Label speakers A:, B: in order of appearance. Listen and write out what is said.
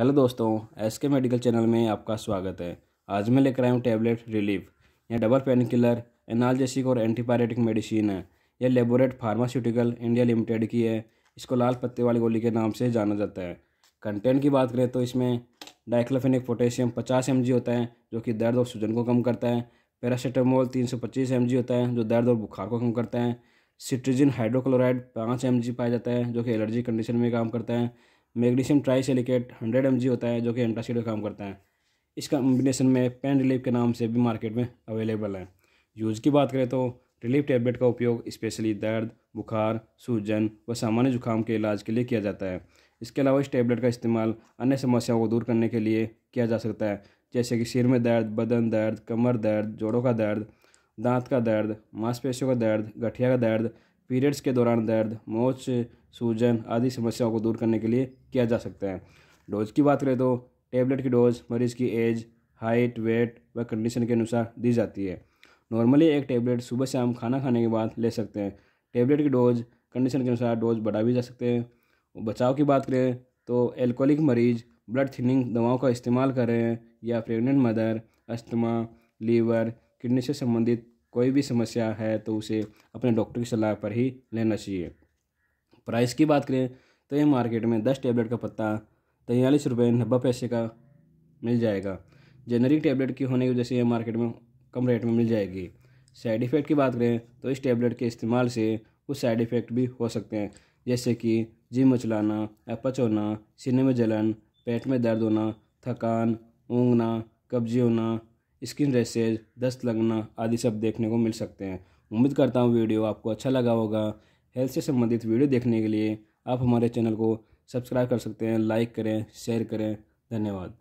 A: hello दोस्तों S के medical channel में आपका स्वागत है आज मैं लेकर आया हूँ टैबलेट रिलीफ यह डबल पेन किलर एनालजेसिक और एंटीपायरेटिक मेडिसिन है यह लेबोरेट फार्मास्यूटिकल इंडिया लिमिटेड की है इसको लाल पत्ते वाली गोली के नाम से जाना जाता है कंटेंट की बात करें तो इसमें डाइक्लोफेनिक पोटेशियम पचास एम होता है जो कि दर्द और सूजन को कम करता है पैरासीटामोल तीन सौ पच्चीस एम होता है जो दर्द और बुखार को कम करता है सिट्रिजिन हाइड्रोक्लोराइड पाँच एम पाया जाता है जो कि एलर्जी कंडीशन में काम करता है magnesium trisilicate hundred M होता है जो कि एंटासीड का काम करता है इस कम्बिनेशन में पेन रिलीफ के नाम से भी मार्केट में अवेलेबल है यूज़ की बात करें तो रिलीफ टैबलेट का उपयोग स्पेशली दर्द बुखार सूजन व सामान्य जुकाम के इलाज के लिए किया जाता है इसके अलावा इस टेबलेट का इस्तेमाल अन्य समस्याओं को दूर करने के लिए किया जा सकता है जैसे कि सिर में दर्द बदन दर्द कमर दर्द जोड़ों का दर्द दांत का दर्द मांसपेशियों का दर्द गठिया का दर्द पीरियड्स के दौरान दर्द मोच सूजन आदि समस्याओं को दूर करने के लिए किया जा सकता है डोज की बात करें तो टेबलेट की डोज मरीज़ की एज हाइट वेट व कंडीशन के अनुसार दी जाती है नॉर्मली एक टेबलेट सुबह शाम खाना खाने के बाद ले सकते हैं टेबलेट की डोज कंडीशन के अनुसार डोज बढ़ा भी जा सकते हैं बचाव की बात करें तो एल्कोहलिक मरीज ब्लड थिनिंग दवाओं का इस्तेमाल कर रहे हैं या pregnant mother asthma liver kidney से संबंधित कोई भी समस्या है तो उसे अपने डॉक्टर की सलाह पर ही लेना चाहिए प्राइस की बात करें तो ये मार्केट में दस टेबलेट का पत्ता तैंतालीस रुपये नब्बे पैसे का मिल जाएगा जेनरिक टेबलेट की होने की वजह से ये मार्केट में कम रेट में मिल जाएगी साइड इफ़ेक्ट की बात करें तो इस टेबलेट के इस्तेमाल से कुछ साइड इफ़ेक्ट भी हो सकते हैं जैसे कि जिम मचलाना अपच होना सीने में जलन पेट में दर्द होना थकान ऊँगना कब्जी होना स्किन रेसेज दस्त लगना आदि सब देखने को मिल सकते हैं उम्मीद करता हूँ वीडियो आपको अच्छा लगा होगा हेल्थ से संबंधित वीडियो देखने के लिए आप हमारे चैनल को सब्सक्राइब कर सकते हैं लाइक करें शेयर करें धन्यवाद